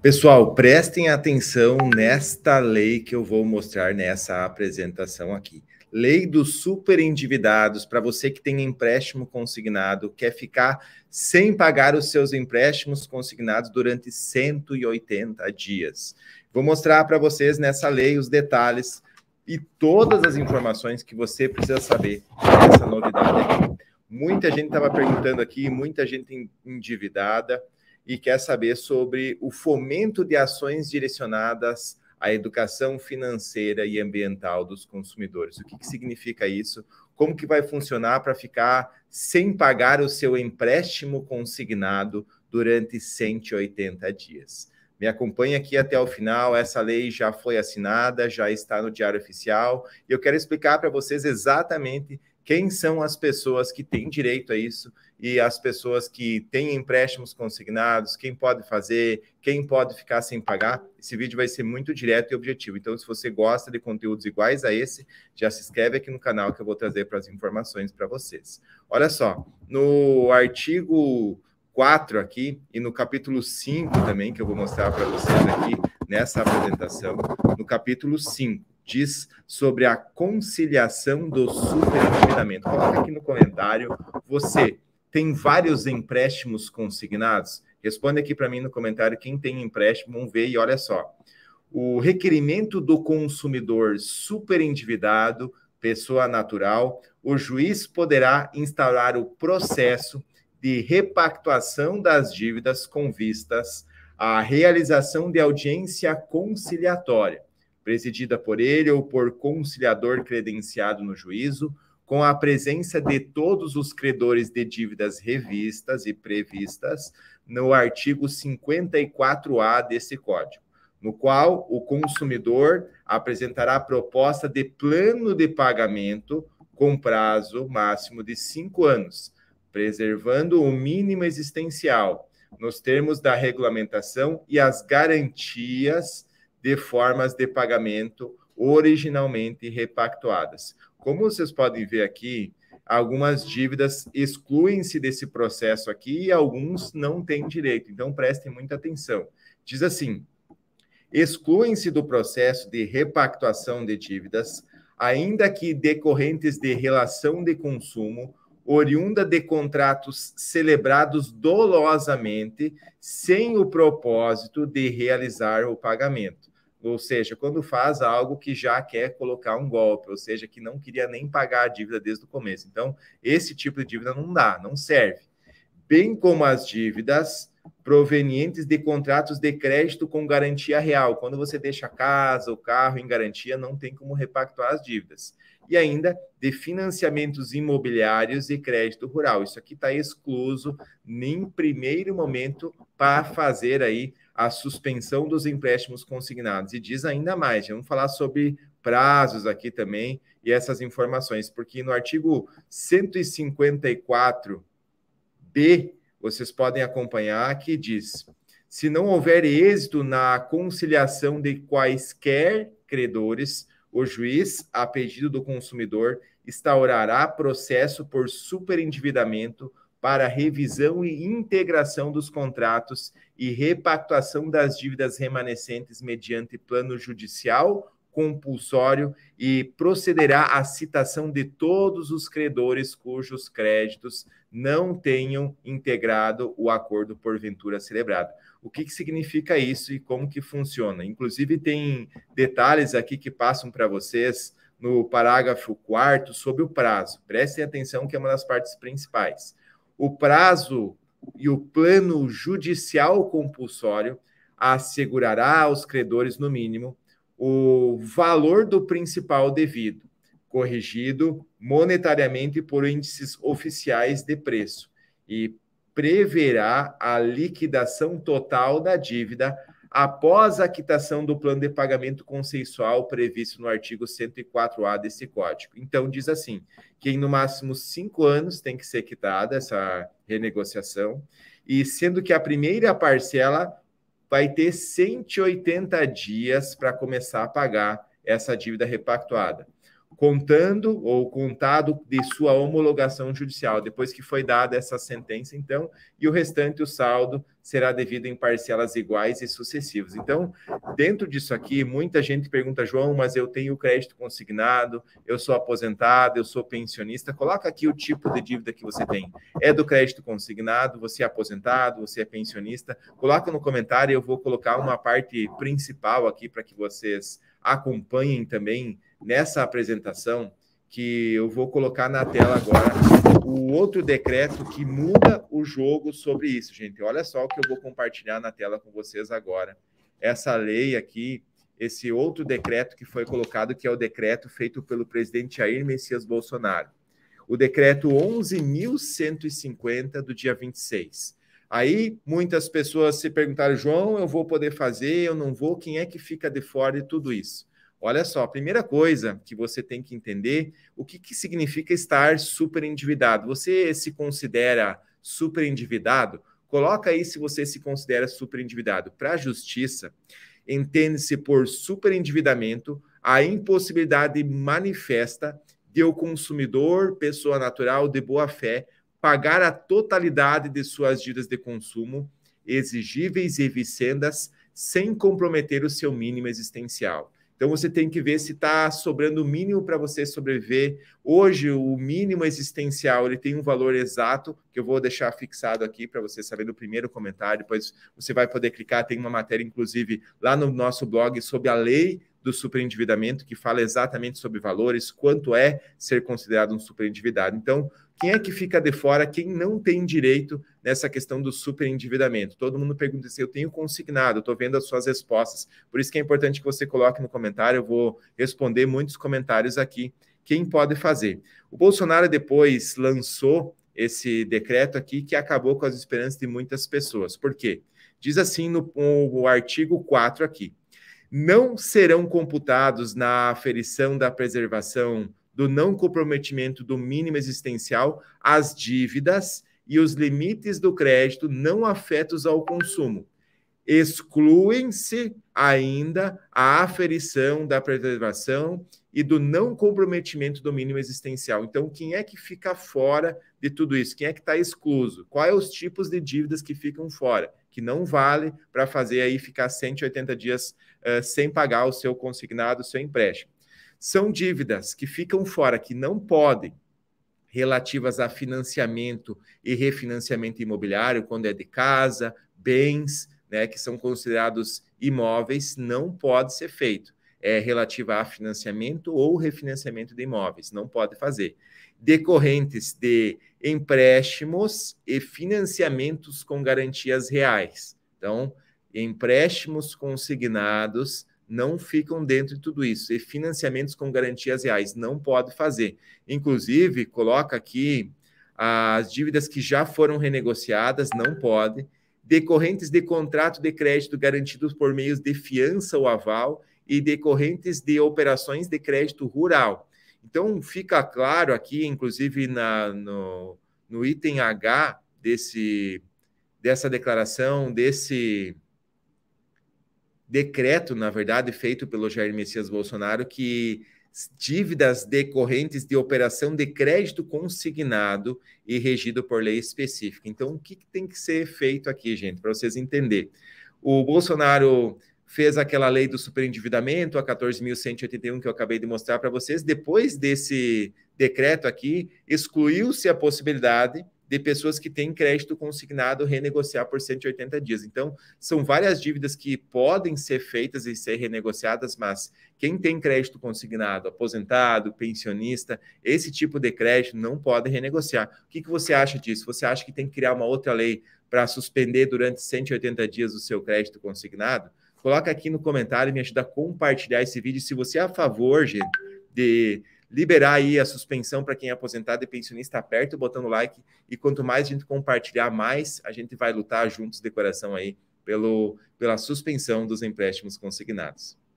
Pessoal, prestem atenção nesta lei que eu vou mostrar nessa apresentação aqui. Lei dos endividados para você que tem empréstimo consignado, quer ficar sem pagar os seus empréstimos consignados durante 180 dias. Vou mostrar para vocês nessa lei os detalhes e todas as informações que você precisa saber dessa novidade aqui. Muita gente estava perguntando aqui, muita gente endividada e quer saber sobre o fomento de ações direcionadas à educação financeira e ambiental dos consumidores. O que, que significa isso? Como que vai funcionar para ficar sem pagar o seu empréstimo consignado durante 180 dias? Me acompanhe aqui até o final. Essa lei já foi assinada, já está no Diário Oficial. E eu quero explicar para vocês exatamente quem são as pessoas que têm direito a isso e as pessoas que têm empréstimos consignados, quem pode fazer, quem pode ficar sem pagar. Esse vídeo vai ser muito direto e objetivo. Então, se você gosta de conteúdos iguais a esse, já se inscreve aqui no canal que eu vou trazer para as informações para vocês. Olha só, no artigo 4 aqui e no capítulo 5 também, que eu vou mostrar para vocês aqui nessa apresentação, no capítulo 5 diz sobre a conciliação do superendividamento. Coloca aqui no comentário. Você tem vários empréstimos consignados? Responde aqui para mim no comentário quem tem empréstimo. Vamos ver e olha só. O requerimento do consumidor superendividado, pessoa natural, o juiz poderá instaurar o processo de repactuação das dívidas com vistas à realização de audiência conciliatória presidida por ele ou por conciliador credenciado no juízo, com a presença de todos os credores de dívidas revistas e previstas no artigo 54A desse código, no qual o consumidor apresentará proposta de plano de pagamento com prazo máximo de cinco anos, preservando o mínimo existencial, nos termos da regulamentação e as garantias de formas de pagamento originalmente repactuadas. Como vocês podem ver aqui, algumas dívidas excluem-se desse processo aqui e alguns não têm direito. Então prestem muita atenção. Diz assim: excluem-se do processo de repactuação de dívidas, ainda que decorrentes de relação de consumo oriunda de contratos celebrados dolosamente sem o propósito de realizar o pagamento ou seja, quando faz algo que já quer colocar um golpe, ou seja, que não queria nem pagar a dívida desde o começo. Então, esse tipo de dívida não dá, não serve. Bem como as dívidas provenientes de contratos de crédito com garantia real. Quando você deixa a casa, o carro em garantia, não tem como repactuar as dívidas. E ainda de financiamentos imobiliários e crédito rural. Isso aqui está excluso, nem primeiro momento, para fazer aí a suspensão dos empréstimos consignados. E diz ainda mais, vamos falar sobre prazos aqui também e essas informações, porque no artigo 154B, vocês podem acompanhar que diz: se não houver êxito na conciliação de quaisquer credores, o juiz, a pedido do consumidor, instaurará processo por superendividamento para revisão e integração dos contratos e repactuação das dívidas remanescentes mediante plano judicial compulsório e procederá à citação de todos os credores cujos créditos não tenham integrado o acordo porventura celebrado. O que, que significa isso e como que funciona? Inclusive tem detalhes aqui que passam para vocês no parágrafo 4 sobre o prazo. Prestem atenção que é uma das partes principais o prazo e o plano judicial compulsório assegurará aos credores, no mínimo, o valor do principal devido, corrigido monetariamente por índices oficiais de preço, e preverá a liquidação total da dívida após a quitação do plano de pagamento consensual previsto no artigo 104A desse código. Então, diz assim: que em no máximo cinco anos tem que ser quitada essa renegociação, e sendo que a primeira parcela vai ter 180 dias para começar a pagar essa dívida repactuada, contando ou contado de sua homologação judicial, depois que foi dada essa sentença, então, e o restante, o saldo, será devido em parcelas iguais e sucessivas. Então, dentro disso aqui, muita gente pergunta, João, mas eu tenho crédito consignado, eu sou aposentado, eu sou pensionista. Coloca aqui o tipo de dívida que você tem. É do crédito consignado, você é aposentado, você é pensionista? Coloca no comentário, eu vou colocar uma parte principal aqui para que vocês acompanhem também nessa apresentação que eu vou colocar na tela agora o outro decreto que muda o jogo sobre isso, gente. Olha só o que eu vou compartilhar na tela com vocês agora. Essa lei aqui, esse outro decreto que foi colocado, que é o decreto feito pelo presidente Jair Messias Bolsonaro. O decreto 11.150 do dia 26. Aí muitas pessoas se perguntaram, João, eu vou poder fazer, eu não vou, quem é que fica de fora de tudo isso? Olha só, a primeira coisa que você tem que entender o que, que significa estar super endividado. Você se considera super endividado? Coloca aí se você se considera super endividado. Para a justiça, entende-se por super endividamento a impossibilidade manifesta de o consumidor, pessoa natural de boa fé, pagar a totalidade de suas dívidas de consumo exigíveis e vicendas sem comprometer o seu mínimo existencial. Então você tem que ver se está sobrando o mínimo para você sobreviver. Hoje o mínimo existencial ele tem um valor exato que eu vou deixar fixado aqui para você saber no primeiro comentário. Depois você vai poder clicar. Tem uma matéria inclusive lá no nosso blog sobre a lei do superendividamento, que fala exatamente sobre valores, quanto é ser considerado um superendividado. Então, quem é que fica de fora, quem não tem direito nessa questão do superendividamento? Todo mundo pergunta se eu tenho consignado, estou vendo as suas respostas. Por isso que é importante que você coloque no comentário, eu vou responder muitos comentários aqui. Quem pode fazer? O Bolsonaro depois lançou esse decreto aqui que acabou com as esperanças de muitas pessoas. Por quê? Diz assim no, no artigo 4 aqui: não serão computados na aferição da preservação do não comprometimento do mínimo existencial as dívidas e os limites do crédito não afetos ao consumo. Excluem-se ainda a aferição da preservação e do não comprometimento do mínimo existencial. Então, quem é que fica fora de tudo isso? Quem é que está excluso? Quais é os tipos de dívidas que ficam fora? que não vale para fazer aí ficar 180 dias uh, sem pagar o seu consignado, o seu empréstimo. São dívidas que ficam fora, que não podem, relativas a financiamento e refinanciamento imobiliário, quando é de casa, bens, né, que são considerados imóveis, não pode ser feito. É relativa a financiamento ou refinanciamento de imóveis, não pode fazer. Decorrentes de empréstimos e financiamentos com garantias reais. Então, empréstimos consignados não ficam dentro de tudo isso e financiamentos com garantias reais não pode fazer. Inclusive, coloca aqui as dívidas que já foram renegociadas, não pode, decorrentes de contrato de crédito garantidos por meios de fiança ou aval e decorrentes de operações de crédito rural então, fica claro aqui, inclusive na, no, no item H desse, dessa declaração, desse decreto, na verdade, feito pelo Jair Messias Bolsonaro, que dívidas decorrentes de operação de crédito consignado e regido por lei específica. Então, o que tem que ser feito aqui, gente, para vocês entenderem? O Bolsonaro fez aquela lei do superendividamento, a 14.181 que eu acabei de mostrar para vocês. Depois desse decreto aqui, excluiu-se a possibilidade de pessoas que têm crédito consignado renegociar por 180 dias. Então, são várias dívidas que podem ser feitas e ser renegociadas, mas quem tem crédito consignado, aposentado, pensionista, esse tipo de crédito não pode renegociar. O que, que você acha disso? Você acha que tem que criar uma outra lei para suspender durante 180 dias o seu crédito consignado? Coloca aqui no comentário e me ajuda a compartilhar esse vídeo. Se você é a favor, gente, de liberar aí a suspensão para quem é aposentado e pensionista, aperta o botão like. E quanto mais a gente compartilhar, mais a gente vai lutar juntos de coração aí pelo, pela suspensão dos empréstimos consignados.